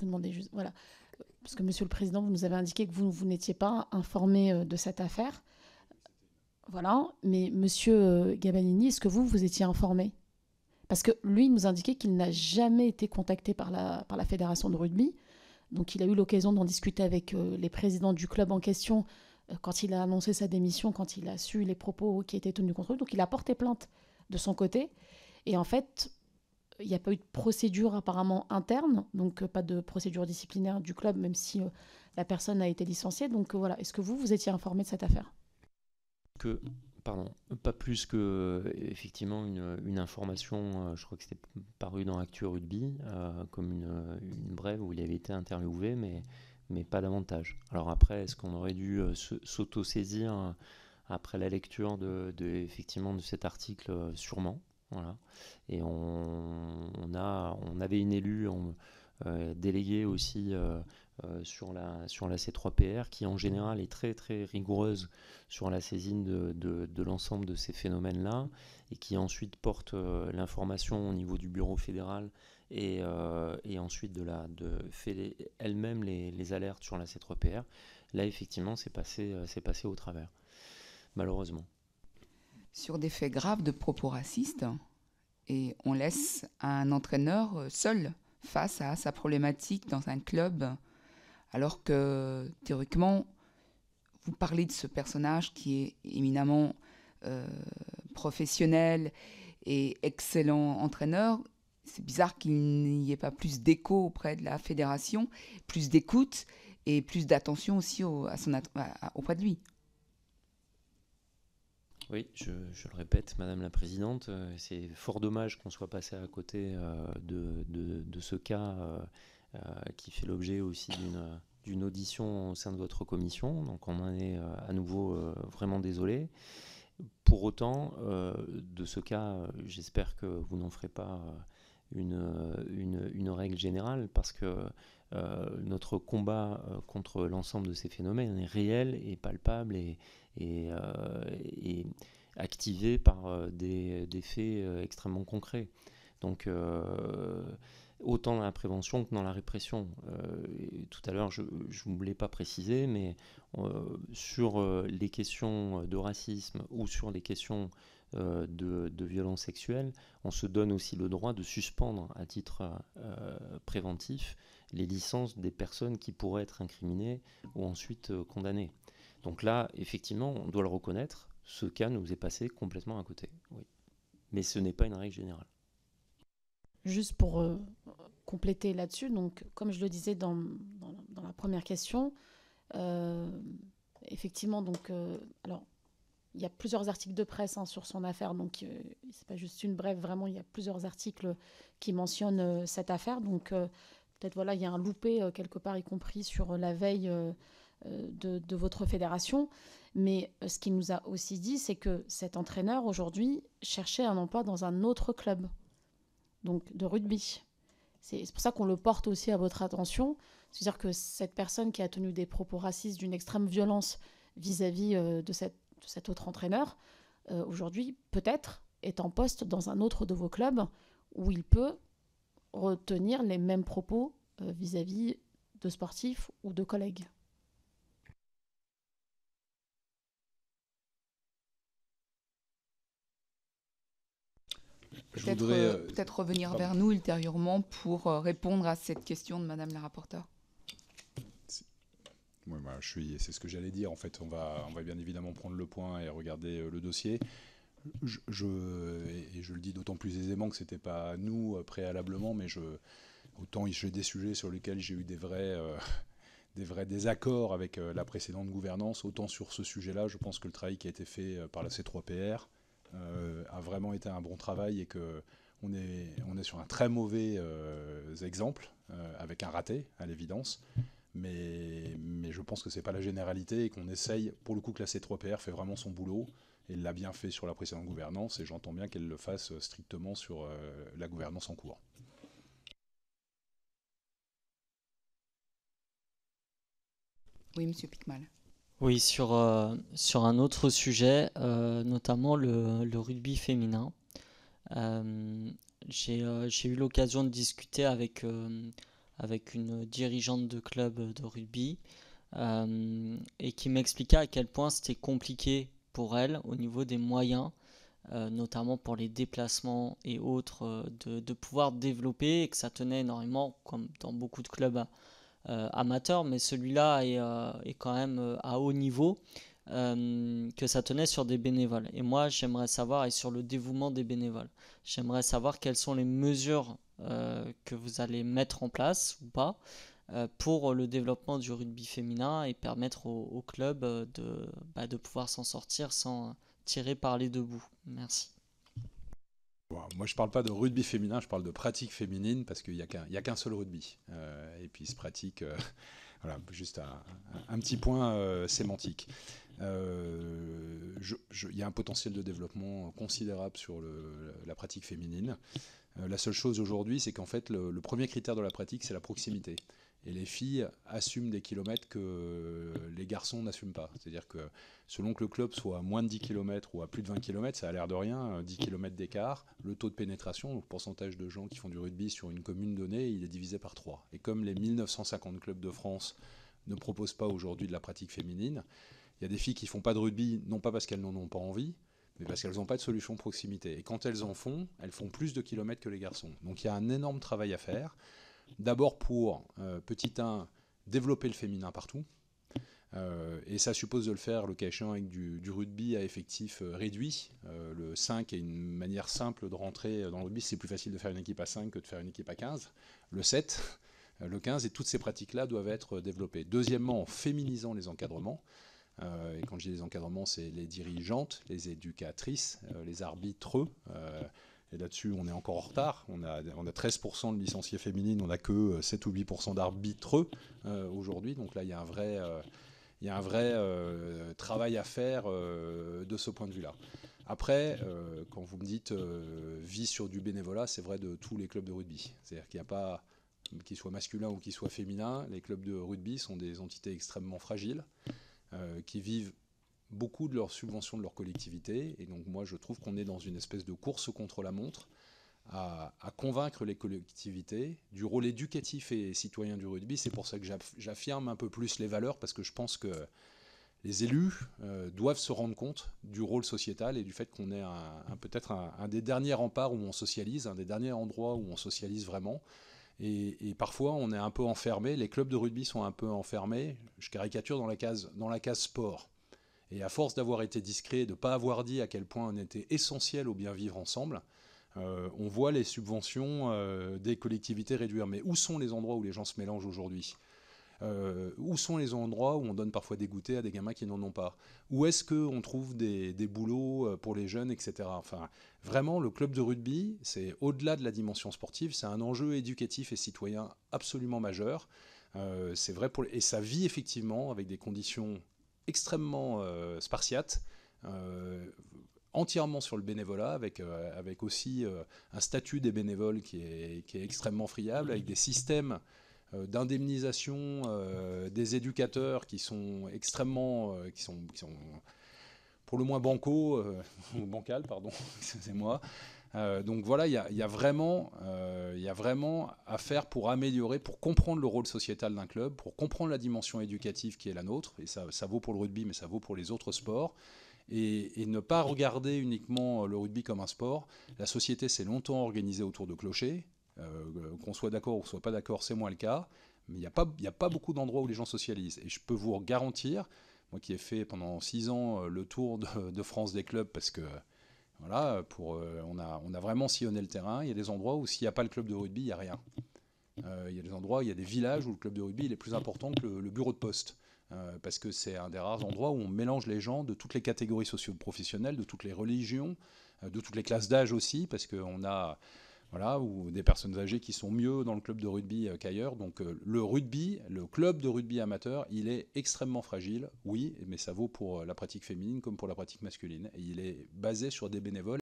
vous demandez juste, voilà, parce que Monsieur le Président, vous nous avez indiqué que vous, vous n'étiez pas informé euh, de cette affaire. Voilà, mais Monsieur euh, Gabanini, est-ce que vous, vous étiez informé Parce que lui nous indiquait qu'il n'a jamais été contacté par la, par la Fédération de rugby. Donc il a eu l'occasion d'en discuter avec euh, les présidents du club en question quand il a annoncé sa démission, quand il a su les propos qui étaient tenus contre lui. Donc il a porté plainte de son côté. Et en fait, il n'y a pas eu de procédure apparemment interne, donc euh, pas de procédure disciplinaire du club, même si euh, la personne a été licenciée. Donc euh, voilà, est-ce que vous, vous étiez informé de cette affaire que, pardon, pas plus que effectivement une, information, je crois que c'était paru dans Actu Rugby, comme une, brève où il avait été interviewé, mais, mais pas davantage. Alors après, est-ce qu'on aurait dû s'auto-saisir après la lecture de, effectivement, de cet article Sûrement. Voilà. Et on, a, on avait une élue euh, déléguée aussi euh, euh, sur, la, sur la C3PR qui en général est très très rigoureuse sur la saisine de, de, l'ensemble de ces phénomènes-là et qui ensuite porte l'information au niveau du bureau fédéral et, ensuite de la, de fait elle-même les, alertes sur la C3PR. Là effectivement c'est passé, passé au travers, malheureusement sur des faits graves de propos racistes et on laisse un entraîneur euh, seul face à sa problématique dans un club alors que théoriquement vous parlez de ce personnage qui est éminemment euh, professionnel et excellent entraîneur. C'est bizarre qu'il n'y ait pas plus d'écho auprès de la fédération, plus d'écoute et plus d'attention aussi au, à auprès de lui. Oui, je, le répète, Madame la Présidente, euh, c'est fort dommage qu'on soit passé à côté euh, de, ce cas euh, qui fait l'objet aussi d'une d'une audition au sein de votre commission, donc on en est à nouveau vraiment désolé. Pour autant, de ce cas, j'espère que vous n'en ferez pas une, une, règle générale, parce que notre combat contre l'ensemble de ces phénomènes est réel et palpable et, et, euh, et par euh, des, faits euh, extrêmement concrets. Donc, autant dans la prévention que dans la répression. tout à l'heure, je ne l'ai pas précisé, mais sur les questions de racisme ou sur les questions de, de violence sexuelle, on se donne aussi le droit de suspendre à titre préventif les licences des personnes qui pourraient être incriminées ou ensuite condamnées. Donc là, effectivement, on doit le reconnaître, ce cas nous est passé complètement à côté. Oui. Mais ce n'est pas une règle générale. Juste pour euh, compléter là-dessus, donc comme je le disais dans, la première question, euh, effectivement, donc euh, alors il y a plusieurs articles de presse hein, sur son affaire, donc c'est pas juste une brève, vraiment il y a plusieurs articles qui mentionnent cette affaire, donc peut-être voilà il y a un loupé quelque part, y compris sur la veille euh, de, votre fédération. Mais euh, ce qu'il nous a aussi dit, c'est que cet entraîneur, aujourd'hui, cherchait un emploi dans un autre club, donc de rugby. C'est pour ça qu'on le porte aussi à votre attention. C'est-à-dire que cette personne qui a tenu des propos racistes d'une extrême violence vis-à-vis euh, de, cet autre entraîneur, aujourd'hui, peut-être, est en poste dans un autre de vos clubs où il peut retenir les mêmes propos vis à -vis de sportifs ou de collègues. peut-être voudrais... Euh, euh, peut revenir vers nous ultérieurement pour euh, répondre à cette question de Madame la rapporteure. Oui, bah, suis, c'est ce que j'allais dire. En fait, on va, on va bien évidemment prendre le point et regarder le dossier. Je, et je le dis d'autant plus aisément que c'était pas nous préalablement, mais je, autant j'ai des sujets sur lesquels j'ai eu des vrais, des vrais désaccords avec la précédente gouvernance, autant sur ce sujet-là, je pense que le travail qui a été fait par la C3PR, euh, a vraiment été un bon travail et que on est, on est sur un très mauvais euh, exemple, euh, avec un raté, à l'évidence. Mais, mais, je pense que c'est pas la généralité et qu'on essaye, pour le coup que la C3PR fait vraiment son boulot, et l'a bien fait sur la précédente gouvernance, et j'entends bien qu'elle le fasse strictement sur la gouvernance en cours. Oui, Monsieur Picmal. Oui, euh, sur, un autre sujet, euh, notamment le, rugby féminin. Euh, j'ai eu l'occasion de discuter avec, une dirigeante de club de rugby et qui m'expliqua à quel point c'était compliqué pour elle au niveau des moyens, notamment pour les déplacements et autres, de, pouvoir développer et que ça tenait énormément, comme dans beaucoup de clubs, euh, amateur, mais celui-là est, euh, quand même euh, à haut niveau. que ça tenait sur des bénévoles. Et moi, j'aimerais savoir, et sur le dévouement des bénévoles, j'aimerais savoir quelles sont les mesures que vous allez mettre en place ou pas pour le développement du rugby féminin et permettre au, club de, bah, de pouvoir s'en sortir sans tirer par les deux bouts. Merci moi, je ne parle pas de rugby féminin, je parle de pratique féminine parce qu'il n'y a qu'un seul rugby. Euh, et puis, ce se pratique. Euh, voilà, juste un, petit point euh, sémantique. Il y a un potentiel de développement considérable sur la pratique féminine. la seule chose aujourd'hui, c'est qu'en fait, le, premier critère de la pratique, c'est la proximité et les filles assument des kilomètres que les garçons n'assument pas. C'est-à-dire que selon que le club soit à moins de 10 km ou à plus de 20 km, ça a l'air de rien, 10 euh, km d'écart, le taux de pénétration, le pourcentage de gens qui font du rugby sur une commune donnée, il est divisé par 3. Et comme les 1950 clubs de France ne proposent pas aujourd'hui de la pratique féminine, il y a des filles qui font pas de rugby, non pas parce qu'elles n'en ont pas envie, mais parce qu'elles n'ont pas de solution proximité. Et quand elles en font, elles font plus de kilomètres que les garçons. Donc il y a un énorme travail à faire. D'abord pour, euh, petit 1, développer le féminin partout. Euh, et ça suppose de le faire, le cas avec du, rugby à effectif euh, réduit. le 5 est une manière simple de rentrer dans le rugby. C'est plus facile de faire une équipe à 5 que de faire une équipe à 15. Le 7, le 15 et toutes ces pratiques-là doivent être développées. Deuxièmement, en féminisant les encadrements. et quand je dis les encadrements, c'est les dirigeantes, les éducatrices, les arbitres, et là-dessus, on est encore en retard. On a, a 13% de licenciés féminines, on n'a que 7 euh, ou 8% d'arbitreux euh, aujourd'hui. Donc là, il y a un vrai, euh, y un vrai travail à faire de ce point de vue-là. Après, quand vous me dites vie sur du bénévolat, c'est vrai de tous les clubs de rugby. C'est-à-dire qu'il n'y a pas, qu'ils soient masculins ou qu'ils soient féminins, les clubs de rugby sont des entités extrêmement fragiles qui vivent beaucoup de leurs subventions de leur collectivité. Et donc moi, je trouve qu'on est dans une espèce de course contre la montre à, convaincre les collectivités du rôle éducatif et citoyen du rugby. C'est pour ça que j'affirme un peu plus les valeurs, parce que je pense que les élus euh, doivent se rendre compte du rôle sociétal et du fait qu'on est un, peut-être un, des derniers remparts où on socialise, un des derniers endroits où on socialise vraiment. Et, et, parfois, on est un peu enfermé. Les clubs de rugby sont un peu enfermés. Je caricature dans la case, dans la case sport. Et à force d'avoir été discret, de ne pas avoir dit à quel point on était essentiel au bien vivre ensemble, euh, on voit les subventions euh, des collectivités réduire. Mais où sont les endroits où les gens se mélangent aujourd'hui euh, où sont les endroits où on donne parfois des goûters à des gamins qui n'en ont pas Où est-ce qu'on trouve des, boulots pour les jeunes, etc. Enfin, vraiment, le club de rugby, c'est au-delà de la dimension sportive, c'est un enjeu éducatif et citoyen absolument majeur. c'est vrai pour et ça vit effectivement avec des conditions extrêmement euh, spartiate, euh, entièrement sur le bénévolat, avec, euh, avec aussi un statut des bénévoles qui est, extrêmement friable, avec des systèmes d'indemnisation des éducateurs qui sont extrêmement... qui sont, pour le moins bancaux, ou bancal, pardon, excusez-moi, euh, donc voilà, euh, il y a, vraiment, à faire pour améliorer, pour comprendre le rôle sociétal d'un club, pour comprendre la dimension éducative qui est la nôtre, et ça, vaut pour le rugby, mais ça vaut pour les autres sports. Et, ne pas regarder uniquement euh, le rugby comme un sport. La société s'est longtemps organisée autour de clochers. qu'on soit d'accord ou qu'on soit pas d'accord, c'est moins le cas. Mais il n'y a, pas beaucoup d'endroits où les gens socialisent. Et je peux vous garantir, moi qui ai fait pendant six ans le tour de France des clubs, parce que voilà, pour, euh, on, a, on a vraiment sillonné le terrain. Il y a des endroits où s'il n'y a pas le club de rugby, il n'y a rien. Euh, il y a des endroits, il y a des villages où le club de rugby est plus important que le, bureau de poste. Euh, parce que c'est un des rares endroits où on mélange les gens de toutes les catégories socio-professionnelles, de toutes les religions, de toutes les classes d'âge aussi, parce qu'on a voilà, ou des personnes âgées qui sont mieux dans le club de rugby euh, qu'ailleurs. Donc euh, le rugby, le club de rugby amateur, il est extrêmement fragile, oui, mais ça vaut pour euh, la pratique féminine comme pour la pratique masculine. Et il est basé sur des bénévoles